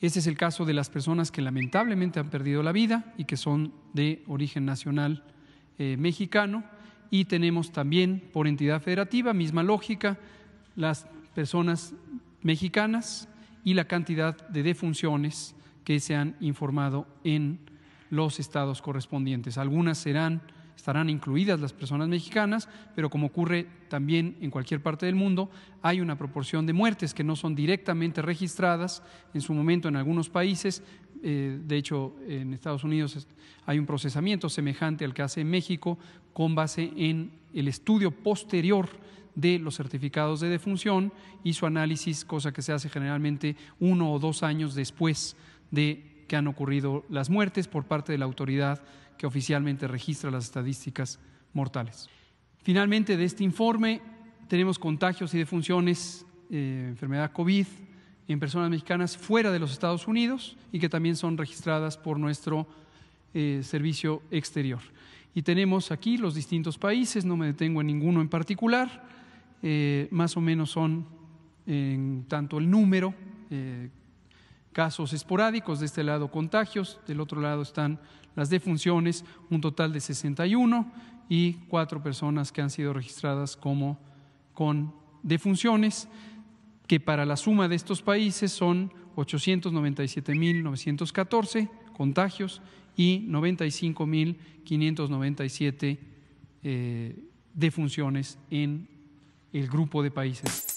Ese es el caso de las personas que lamentablemente han perdido la vida y que son de origen nacional eh, mexicano. Y tenemos también por entidad federativa, misma lógica, las personas mexicanas y la cantidad de defunciones que se han informado en los estados correspondientes. Algunas serán estarán incluidas las personas mexicanas, pero como ocurre también en cualquier parte del mundo, hay una proporción de muertes que no son directamente registradas en su momento en algunos países. Eh, de hecho, en Estados Unidos hay un procesamiento semejante al que hace México con base en el estudio posterior de los certificados de defunción y su análisis, cosa que se hace generalmente uno o dos años después de que han ocurrido las muertes por parte de la autoridad que oficialmente registra las estadísticas mortales. Finalmente, de este informe tenemos contagios y defunciones, eh, enfermedad COVID en personas mexicanas fuera de los Estados Unidos y que también son registradas por nuestro eh, servicio exterior. Y tenemos aquí los distintos países, no me detengo en ninguno en particular, eh, más o menos son en tanto el número, casos esporádicos, de este lado contagios, del otro lado están las defunciones, un total de 61 y cuatro personas que han sido registradas como con defunciones, que para la suma de estos países son 897.914 contagios y 95.597 eh, defunciones en el grupo de países.